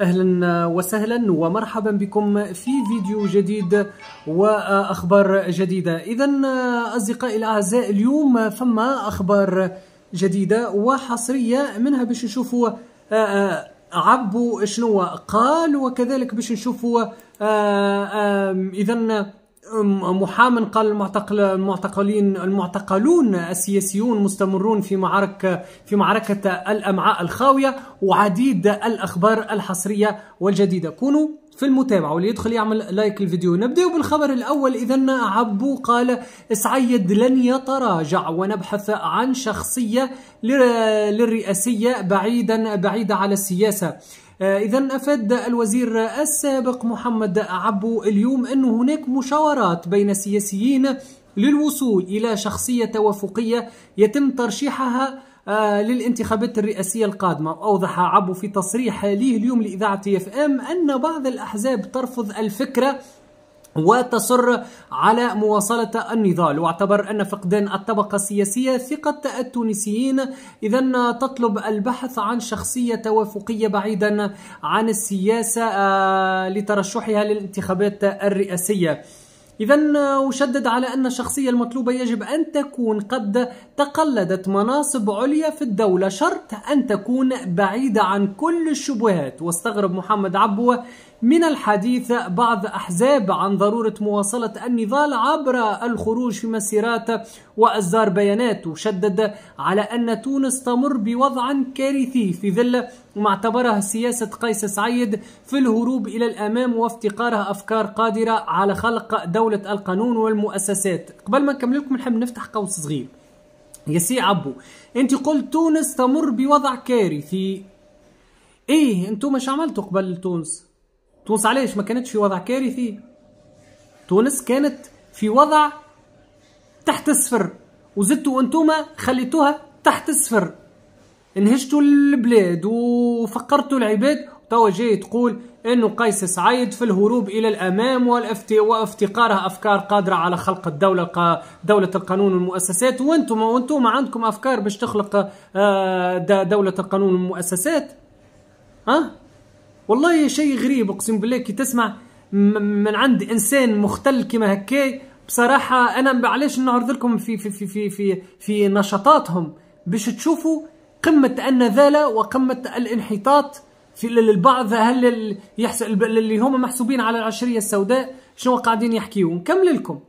اهلا وسهلا ومرحبا بكم في فيديو جديد واخبار جديده اذا اصدقائي الاعزاء اليوم فما اخبار جديده وحصريه منها باش نشوفوا آه، آه، عبوا شنو قال وكذلك باش نشوفوا آه، اذا محام قال المعتقل المعتقلين المعتقلون السياسيون مستمرون في معركة في معركة الأمعاء الخاوية وعديد الأخبار الحصرية والجديدة كونوا في المتابعة واللي يدخل يعمل لايك الفيديو نبدأ بالخبر الأول إذا عبو قال سعيد لن يتراجع ونبحث عن شخصية للرئاسية بعيدا بعيدة على السياسة آه، إذا أفاد الوزير السابق محمد عبو اليوم أنه هناك مشاورات بين السياسيين للوصول إلى شخصية توافقية يتم ترشيحها آه، للانتخابات الرئاسية القادمة أوضح عبو في تصريح ليه اليوم لإذاعة اف ام أن بعض الأحزاب ترفض الفكرة وتصر على مواصلة النضال واعتبر أن فقدان الطبقة السياسية ثقة التونسيين إذا تطلب البحث عن شخصية توافقية بعيدا عن السياسة آه، لترشحها للانتخابات الرئاسية إذا آه، أشدد على أن الشخصية المطلوبة يجب أن تكون قد تقلدت مناصب عليا في الدولة شرط أن تكون بعيدة عن كل الشبهات واستغرب محمد عبو من الحديث بعض أحزاب عن ضرورة مواصلة النضال عبر الخروج في مسيرات وأزار بيانات وشدد على أن تونس تمر بوضع كارثي في ظل ما اعتبرها سياسة قيس سعيد في الهروب إلى الأمام وافتقارها أفكار قادرة على خلق دولة القانون والمؤسسات قبل ما نكمل لكم نحب نفتح قوس صغير يا سي عبو انت قلت تونس تمر بوضع كارثي ايه انتم مش عملتوا قبل تونس تونس علاش ما كانتش في وضع كارثي تونس كانت في وضع تحت الصفر وزدتوا انتوما خليتوها تحت الصفر انهشتوا البلاد وفقرتوا العباد توا جاي تقول انه قيس سعيد في الهروب الى الامام وافتقاره افكار قادره على خلق الدوله دوله القانون والمؤسسات وانتم وانتم عندكم افكار باش تخلق آه، دوله القانون والمؤسسات ها والله شيء غريب اقسم بالله كي تسمع من عند انسان مختل كما هكاي بصراحه انا معلش نعرض لكم في في في في في, في نشاطاتهم باش تشوفوا قمه النذاله وقمه الانحطاط في البعض هل اللي هم محسوبين على العشريه السوداء شنو قاعدين يحكيوا نكمل لكم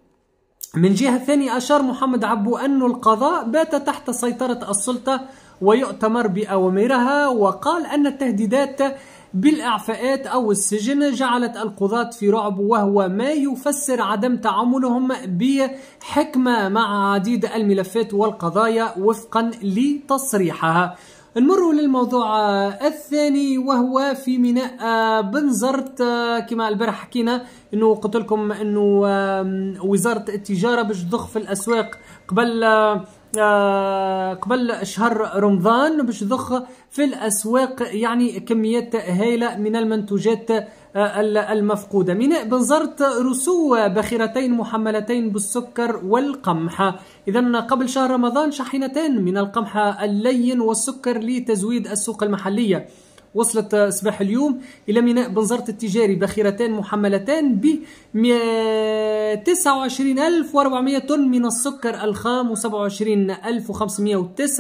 من جهه ثانيه اشار محمد عبو ان القضاء بات تحت سيطره السلطه ويؤتمر باوامرها وقال ان التهديدات بالإعفاءات أو السجن جعلت القضاة في رعب وهو ما يفسر عدم تعاملهم بحكمة مع عديد الملفات والقضايا وفقا لتصريحها نمر للموضوع الثاني وهو في ميناء بنزرت كما البارح حكينا انه قلت لكم انه وزاره التجاره باش تضخ في الاسواق قبل آه، قبل شهر رمضان باش تضخ في الاسواق يعني كميات هائله من المنتوجات آه، المفقودة ميناء بنزرت رسو باخرتين محملتين بالسكر والقمح إذا قبل شهر رمضان شحنتين من القمح اللين والسكر لتزويد السوق المحلية وصلت صباح اليوم إلى ميناء بنزرت التجاري باخرتان محملتان ب 29400 طن من السكر الخام و27509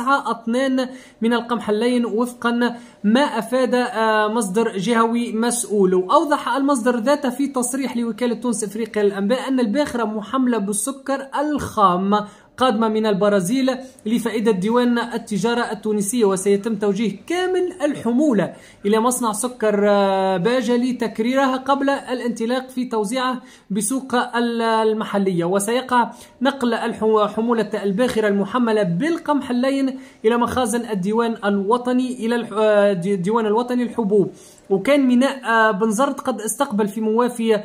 أطنان من القمح اللين وفقا ما أفاد آه، مصدر جهوي مسؤول وأوضح المصدر ذاته في تصريح لوكالة تونس إفريقيا للأنباء أن الباخرة محملة بالسكر الخام قادمة من البرازيل لفائدة ديوان التجارة التونسية وسيتم توجيه كامل الحمولة إلى مصنع سكر آه، باجة لتكريرها قبل الانطلاق في توزيعه بسوق المحلية وسيقع نقل الحمولة الباخرة المحملة بالقمح اللين إلى مخازن الديوان الوطني إلى الديوان آه، الوطني الحبوب وكان ميناء آه، بنزرت قد استقبل في موافي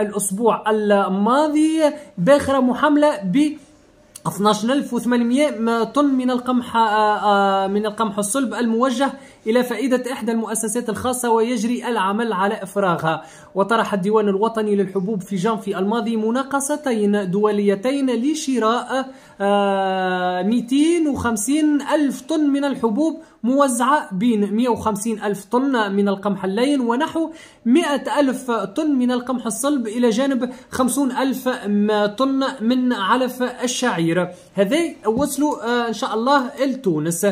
الأسبوع الماضي باخرة محملة ب 12800 طن من القمح آه، آه، من القمح الصلب الموجه إلى فائدة إحدى المؤسسات الخاصة ويجري العمل على إفراغها وطرح الديوان الوطني للحبوب في جانفي الماضي مناقصتين دوليتين لشراء 250 آه، ألف طن من الحبوب موزعة بين 150 ألف طن من القمح اللين ونحو 100 ألف طن من القمح الصلب إلى جانب 50 ألف طن من علف الشعير هذي وصلوا آه، إن شاء الله لتونس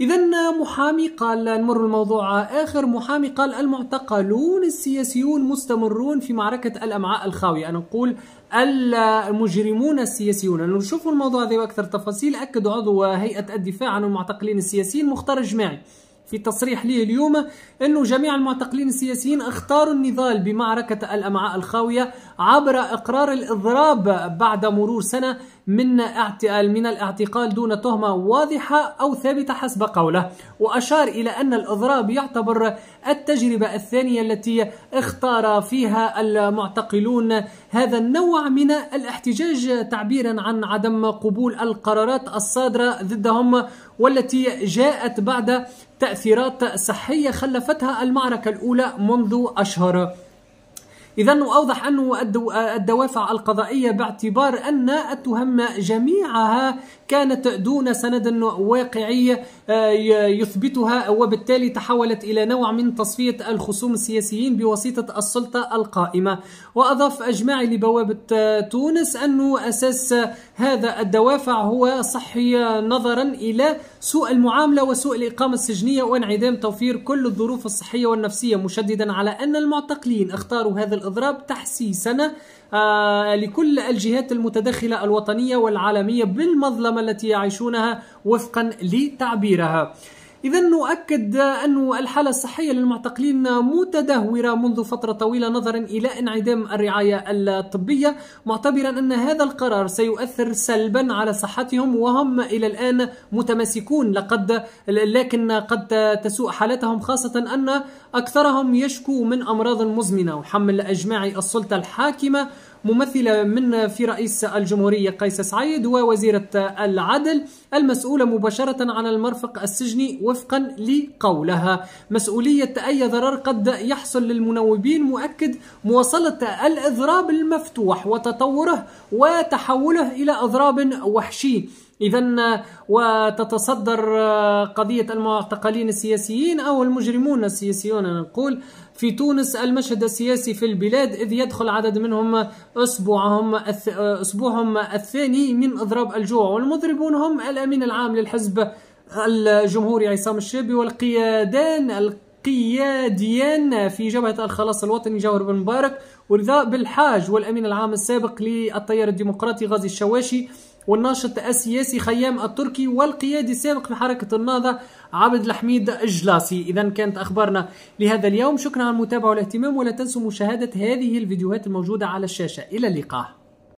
إذا محامي قال نمر الموضوع آخر محامي قال المعتقلون السياسيون مستمرون في معركة الأمعاء الخاوية أنا نقول المجرمون السياسيون نشوفوا الموضوع هذا بأكثر تفاصيل أكد عضو هيئة الدفاع عن المعتقلين السياسيين مختار جماعي في تصريح ليه اليوم أنه جميع المعتقلين السياسيين اختاروا النضال بمعركة الأمعاء الخاوية عبر إقرار الإضراب بعد مرور سنة من اعتقال من الاعتقال دون تهمة واضحة أو ثابتة حسب قوله وأشار إلى أن الإضراب يعتبر التجربة الثانية التي اختار فيها المعتقلون هذا النوع من الاحتجاج تعبيرا عن عدم قبول القرارات الصادرة ضدهم والتي جاءت بعد تأثيرات صحية خلفتها المعركة الأولى منذ أشهر إذا أوضح أن الدوافع القضائية باعتبار أن التهم جميعها كانت دون سند واقعي آه، يثبتها وبالتالي تحولت إلى نوع من تصفية الخصوم السياسيين بواسطة السلطة القائمة وأضاف أجمعي لبوابة آه، تونس أنه أساس هذا الدوافع هو صحي نظرا إلى سوء المعاملة وسوء الإقامة السجنية وانعدام توفير كل الظروف الصحية والنفسية مشددا على أن المعتقلين اختاروا هذا الإضراب تحسيسنا آه، لكل الجهات المتدخلة الوطنية والعالمية بالمظلمة التي يعيشونها وفقا لتعبيرها إذا نؤكد أن الحالة الصحية للمعتقلين متدهورة منذ فترة طويلة نظرا إلى انعدام الرعاية الطبية معتبرا أن هذا القرار سيؤثر سلبا على صحتهم وهم إلى الآن متماسكون لقد لكن قد تسوء حالتهم خاصة أن أكثرهم يشكو من أمراض مزمنة وحمل أجماعي السلطة الحاكمة ممثلة من في رئيس الجمهورية قيس سعيد ووزيرة العدل المسؤولة مباشرة عن المرفق السجني وفقا لقولها مسؤولية أي ضرر قد يحصل للمنوبين مؤكد مواصلة الإضراب المفتوح وتطوره وتحوله إلى إضراب وحشي إذا آه، وتتصدر آه، قضية المعتقلين السياسيين أو المجرمون السياسيون أنا نقول في تونس المشهد السياسي في البلاد إذ يدخل عدد منهم أسبوعهم آه، أسبوعهم الثاني من إضراب الجوع والمضربون هم الأمين العام للحزب الجمهوري عصام الشابي والقيادان القياديان في جبهة الخلاص الوطني جوهر بن مبارك ورضا بالحاج والأمين العام السابق للتيار الديمقراطي غازي الشواشي والناشط السياسي خيام التركي والقيادي السابق لحركة النهضة عبد الحميد الجلاسي إذا كانت أخبارنا لهذا اليوم شكرا على المتابعة والاهتمام ولا تنسوا مشاهدة هذه الفيديوهات الموجودة على الشاشة إلى اللقاء